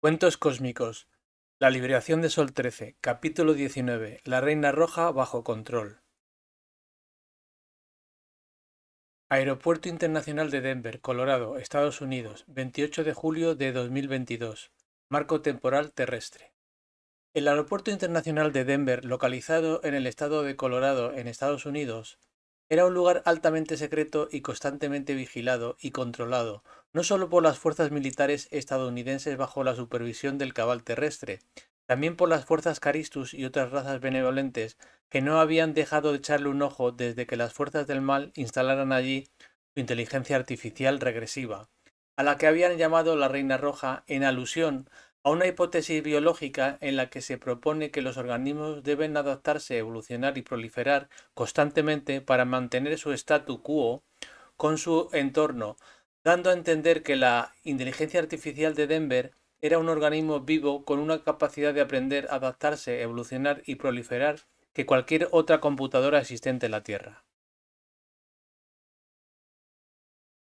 Cuentos cósmicos. La liberación de Sol 13, capítulo 19. La Reina Roja bajo control. Aeropuerto Internacional de Denver, Colorado, Estados Unidos, 28 de julio de 2022. Marco temporal terrestre. El Aeropuerto Internacional de Denver, localizado en el estado de Colorado, en Estados Unidos, era un lugar altamente secreto y constantemente vigilado y controlado, no solo por las fuerzas militares estadounidenses bajo la supervisión del cabal terrestre, también por las fuerzas Caristus y otras razas benevolentes que no habían dejado de echarle un ojo desde que las fuerzas del mal instalaran allí su inteligencia artificial regresiva, a la que habían llamado la Reina Roja en alusión a una hipótesis biológica en la que se propone que los organismos deben adaptarse, evolucionar y proliferar constantemente para mantener su statu quo con su entorno, dando a entender que la inteligencia artificial de Denver era un organismo vivo con una capacidad de aprender, adaptarse, evolucionar y proliferar que cualquier otra computadora existente en la Tierra.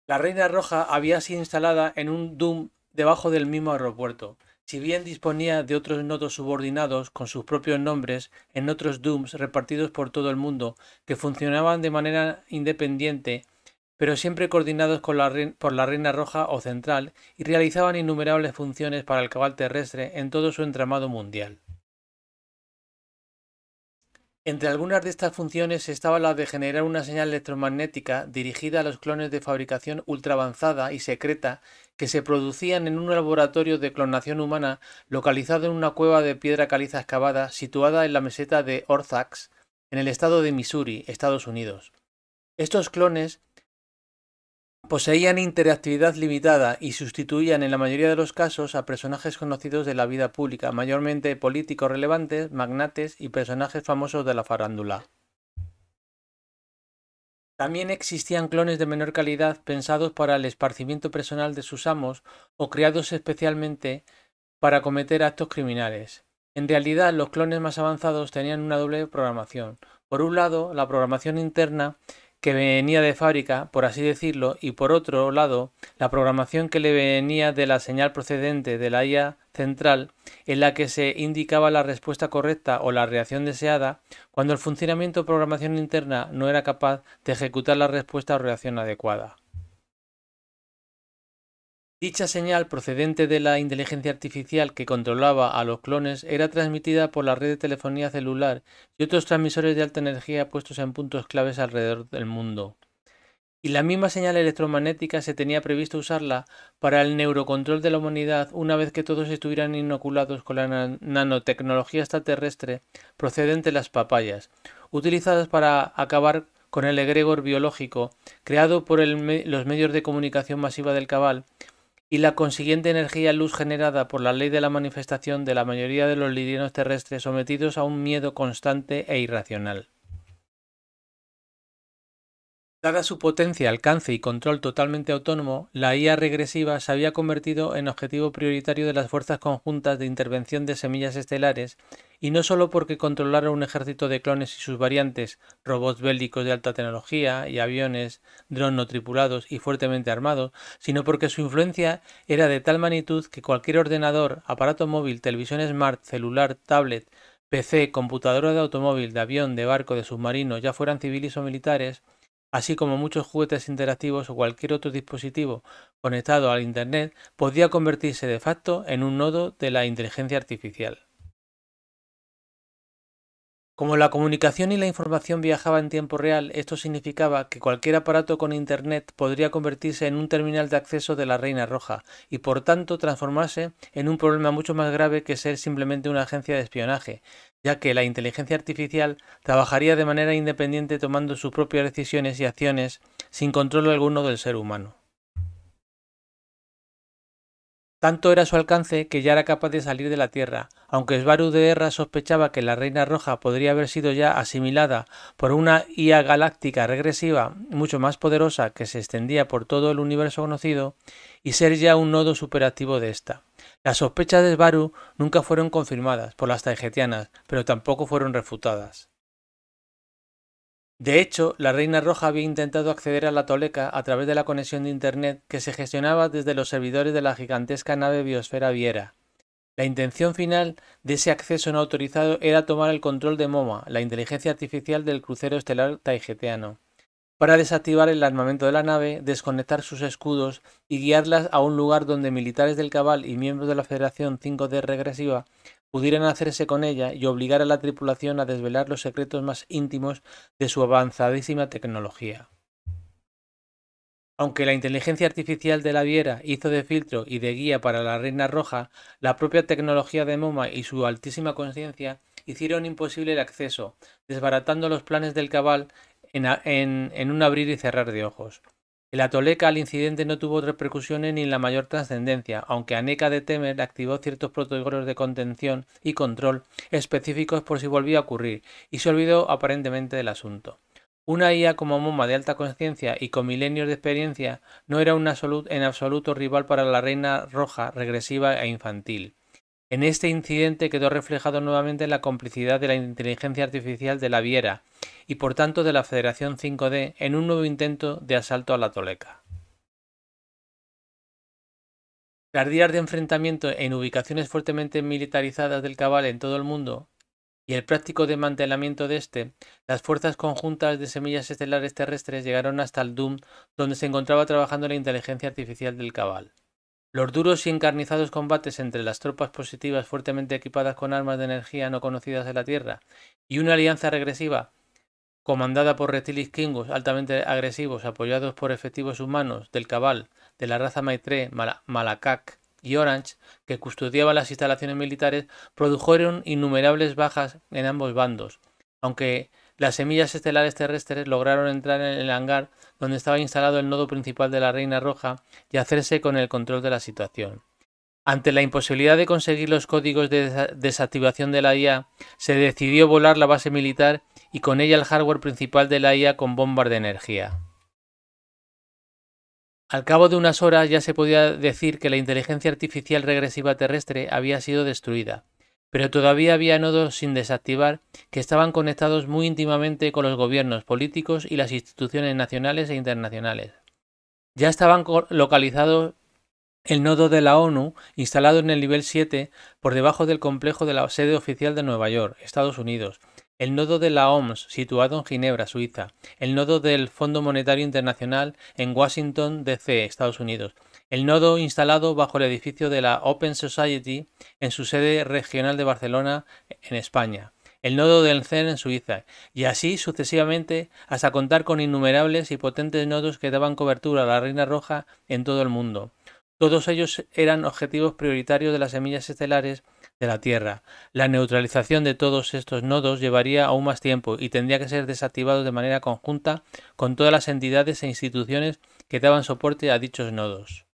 La Reina Roja había sido instalada en un Doom debajo del mismo aeropuerto, si bien disponía de otros nodos subordinados con sus propios nombres en otros dooms repartidos por todo el mundo, que funcionaban de manera independiente, pero siempre coordinados por la Reina Roja o Central y realizaban innumerables funciones para el cabal terrestre en todo su entramado mundial. Entre algunas de estas funciones estaba la de generar una señal electromagnética dirigida a los clones de fabricación ultra avanzada y secreta que se producían en un laboratorio de clonación humana localizado en una cueva de piedra caliza excavada situada en la meseta de Orthax, en el estado de Missouri, Estados Unidos. Estos clones Poseían interactividad limitada y sustituían en la mayoría de los casos a personajes conocidos de la vida pública, mayormente políticos relevantes, magnates y personajes famosos de la farándula. También existían clones de menor calidad pensados para el esparcimiento personal de sus amos o creados especialmente para cometer actos criminales. En realidad, los clones más avanzados tenían una doble programación. Por un lado, la programación interna que venía de fábrica, por así decirlo, y por otro lado, la programación que le venía de la señal procedente de la IA central, en la que se indicaba la respuesta correcta o la reacción deseada, cuando el funcionamiento de programación interna no era capaz de ejecutar la respuesta o reacción adecuada. Dicha señal procedente de la inteligencia artificial que controlaba a los clones era transmitida por la red de telefonía celular y otros transmisores de alta energía puestos en puntos claves alrededor del mundo. Y la misma señal electromagnética se tenía previsto usarla para el neurocontrol de la humanidad una vez que todos estuvieran inoculados con la nanotecnología extraterrestre procedente de las papayas, utilizadas para acabar con el egregor biológico creado por los medios de comunicación masiva del cabal y la consiguiente energía luz generada por la ley de la manifestación de la mayoría de los lirianos terrestres sometidos a un miedo constante e irracional. Dada su potencia, alcance y control totalmente autónomo, la IA regresiva se había convertido en objetivo prioritario de las fuerzas conjuntas de intervención de semillas estelares, y no solo porque controlara un ejército de clones y sus variantes, robots bélicos de alta tecnología y aviones, drones no tripulados y fuertemente armados, sino porque su influencia era de tal magnitud que cualquier ordenador, aparato móvil, televisión smart, celular, tablet, PC, computadora de automóvil, de avión, de barco, de submarino, ya fueran civiles o militares, así como muchos juguetes interactivos o cualquier otro dispositivo conectado al Internet, podía convertirse de facto en un nodo de la inteligencia artificial. Como la comunicación y la información viajaba en tiempo real, esto significaba que cualquier aparato con Internet podría convertirse en un terminal de acceso de la Reina Roja y por tanto transformarse en un problema mucho más grave que ser simplemente una agencia de espionaje, ya que la inteligencia artificial trabajaría de manera independiente tomando sus propias decisiones y acciones sin control alguno del ser humano. Tanto era su alcance que ya era capaz de salir de la Tierra, aunque Svaru de Erra sospechaba que la Reina Roja podría haber sido ya asimilada por una IA galáctica regresiva mucho más poderosa que se extendía por todo el universo conocido y ser ya un nodo superactivo de esta. Las sospechas de Svaru nunca fueron confirmadas por las tarjetianas, pero tampoco fueron refutadas. De hecho, la Reina Roja había intentado acceder a la Toleca a través de la conexión de Internet que se gestionaba desde los servidores de la gigantesca nave Biosfera Viera. La intención final de ese acceso no autorizado era tomar el control de MoMA, la inteligencia artificial del crucero estelar taigeteano, para desactivar el armamento de la nave, desconectar sus escudos y guiarlas a un lugar donde militares del Cabal y miembros de la Federación 5D Regresiva pudieran hacerse con ella y obligar a la tripulación a desvelar los secretos más íntimos de su avanzadísima tecnología. Aunque la inteligencia artificial de la Viera hizo de filtro y de guía para la Reina Roja, la propia tecnología de MoMA y su altísima conciencia hicieron imposible el acceso, desbaratando los planes del cabal en, en un abrir y cerrar de ojos. El atoleca al incidente no tuvo repercusiones ni la mayor trascendencia, aunque Aneca de Temer activó ciertos protocolos de contención y control específicos por si volvía a ocurrir, y se olvidó aparentemente del asunto. Una IA como Moma de alta conciencia y con milenios de experiencia no era un en absoluto rival para la reina roja, regresiva e infantil. En este incidente quedó reflejado nuevamente la complicidad de la inteligencia artificial de la Viera, y por tanto de la Federación 5D en un nuevo intento de asalto a la Toleca. Las días de enfrentamiento en ubicaciones fuertemente militarizadas del cabal en todo el mundo y el práctico desmantelamiento de este, las fuerzas conjuntas de semillas estelares terrestres llegaron hasta el Doom, donde se encontraba trabajando la inteligencia artificial del cabal. Los duros y encarnizados combates entre las tropas positivas fuertemente equipadas con armas de energía no conocidas de la Tierra y una alianza regresiva comandada por reptiles kingos altamente agresivos apoyados por efectivos humanos del Cabal, de la raza Maitre, Malacac y Orange, que custodiaba las instalaciones militares, produjeron innumerables bajas en ambos bandos, aunque las semillas estelares terrestres lograron entrar en el hangar donde estaba instalado el nodo principal de la Reina Roja y hacerse con el control de la situación. Ante la imposibilidad de conseguir los códigos de desactivación de la IA, se decidió volar la base militar y con ella el hardware principal de la IA con bombas de energía. Al cabo de unas horas ya se podía decir que la inteligencia artificial regresiva terrestre había sido destruida, pero todavía había nodos sin desactivar que estaban conectados muy íntimamente con los gobiernos políticos y las instituciones nacionales e internacionales. Ya estaban localizados el nodo de la ONU, instalado en el nivel 7, por debajo del complejo de la sede oficial de Nueva York, Estados Unidos, el nodo de la OMS, situado en Ginebra, Suiza, el nodo del Fondo Monetario Internacional en Washington, D.C., Estados Unidos, el nodo instalado bajo el edificio de la Open Society en su sede regional de Barcelona, en España, el nodo del CEN en Suiza, y así sucesivamente hasta contar con innumerables y potentes nodos que daban cobertura a la Reina Roja en todo el mundo. Todos ellos eran objetivos prioritarios de las semillas estelares de la Tierra. La neutralización de todos estos nodos llevaría aún más tiempo y tendría que ser desactivado de manera conjunta con todas las entidades e instituciones que daban soporte a dichos nodos.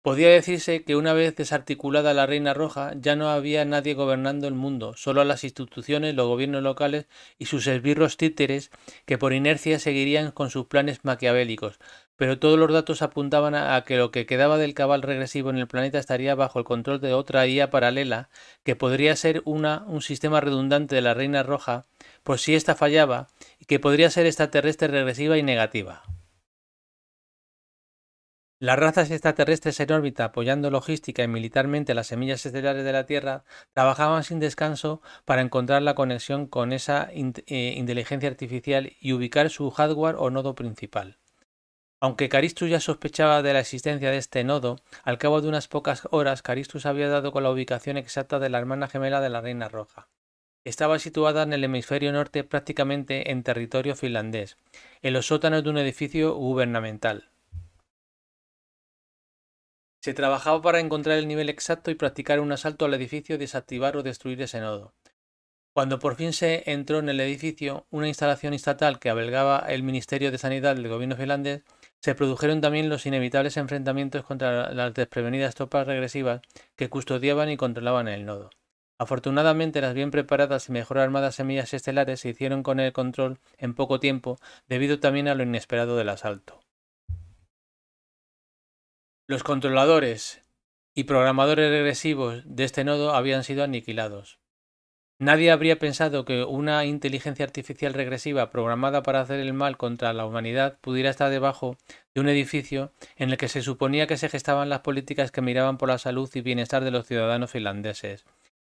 Podía decirse que una vez desarticulada la Reina Roja ya no había nadie gobernando el mundo, solo las instituciones, los gobiernos locales y sus esbirros títeres que por inercia seguirían con sus planes maquiavélicos, pero todos los datos apuntaban a que lo que quedaba del cabal regresivo en el planeta estaría bajo el control de otra IA paralela, que podría ser una, un sistema redundante de la Reina Roja, por si ésta fallaba, y que podría ser extraterrestre regresiva y negativa. Las razas extraterrestres en órbita, apoyando logística y militarmente las semillas estelares de la Tierra, trabajaban sin descanso para encontrar la conexión con esa eh, inteligencia artificial y ubicar su hardware o nodo principal. Aunque Caristus ya sospechaba de la existencia de este nodo, al cabo de unas pocas horas Caristus había dado con la ubicación exacta de la hermana gemela de la Reina Roja. Estaba situada en el hemisferio norte prácticamente en territorio finlandés, en los sótanos de un edificio gubernamental. Se trabajaba para encontrar el nivel exacto y practicar un asalto al edificio y desactivar o destruir ese nodo. Cuando por fin se entró en el edificio, una instalación estatal que abelgaba el Ministerio de Sanidad del gobierno finlandés, se produjeron también los inevitables enfrentamientos contra las desprevenidas tropas regresivas que custodiaban y controlaban el nodo. Afortunadamente, las bien preparadas y mejor armadas semillas estelares se hicieron con el control en poco tiempo, debido también a lo inesperado del asalto. Los controladores y programadores regresivos de este nodo habían sido aniquilados. Nadie habría pensado que una inteligencia artificial regresiva programada para hacer el mal contra la humanidad pudiera estar debajo de un edificio en el que se suponía que se gestaban las políticas que miraban por la salud y bienestar de los ciudadanos finlandeses.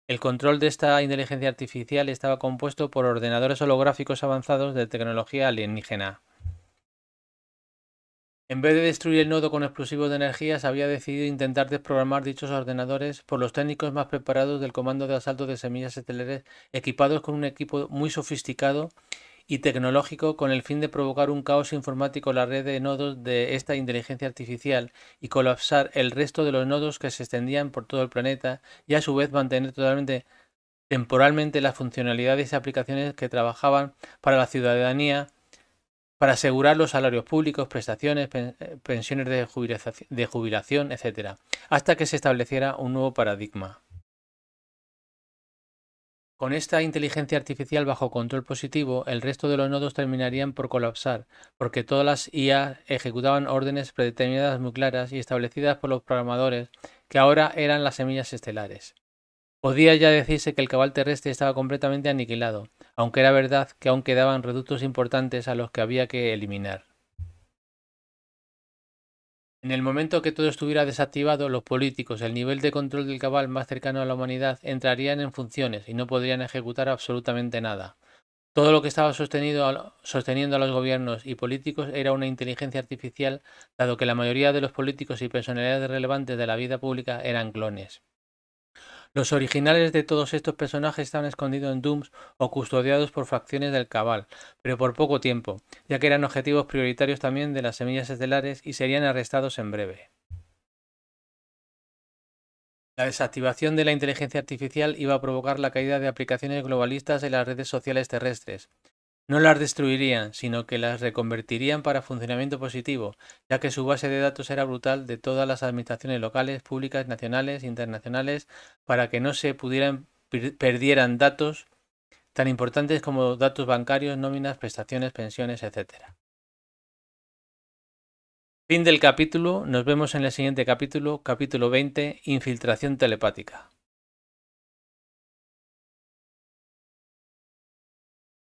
El control de esta inteligencia artificial estaba compuesto por ordenadores holográficos avanzados de tecnología alienígena. En vez de destruir el nodo con explosivos de energía, se había decidido intentar desprogramar dichos ordenadores por los técnicos más preparados del Comando de Asalto de Semillas Estelares, equipados con un equipo muy sofisticado y tecnológico con el fin de provocar un caos informático en la red de nodos de esta inteligencia artificial y colapsar el resto de los nodos que se extendían por todo el planeta y a su vez mantener totalmente temporalmente las funcionalidades y aplicaciones que trabajaban para la ciudadanía para asegurar los salarios públicos, prestaciones, eh, pensiones de jubilación, de jubilación, etc., hasta que se estableciera un nuevo paradigma. Con esta inteligencia artificial bajo control positivo, el resto de los nodos terminarían por colapsar, porque todas las IA ejecutaban órdenes predeterminadas muy claras y establecidas por los programadores, que ahora eran las semillas estelares. Podía ya decirse que el cabal terrestre estaba completamente aniquilado, aunque era verdad que aún quedaban reductos importantes a los que había que eliminar. En el momento que todo estuviera desactivado, los políticos, el nivel de control del cabal más cercano a la humanidad, entrarían en funciones y no podrían ejecutar absolutamente nada. Todo lo que estaba sosteniendo a los gobiernos y políticos era una inteligencia artificial, dado que la mayoría de los políticos y personalidades relevantes de la vida pública eran clones. Los originales de todos estos personajes estaban escondidos en Dooms o custodiados por facciones del Cabal, pero por poco tiempo, ya que eran objetivos prioritarios también de las semillas estelares y serían arrestados en breve. La desactivación de la inteligencia artificial iba a provocar la caída de aplicaciones globalistas en las redes sociales terrestres, no las destruirían, sino que las reconvertirían para funcionamiento positivo, ya que su base de datos era brutal de todas las administraciones locales, públicas, nacionales, e internacionales, para que no se pudieran perdieran datos tan importantes como datos bancarios, nóminas, prestaciones, pensiones, etc. Fin del capítulo, nos vemos en el siguiente capítulo, capítulo 20, infiltración telepática.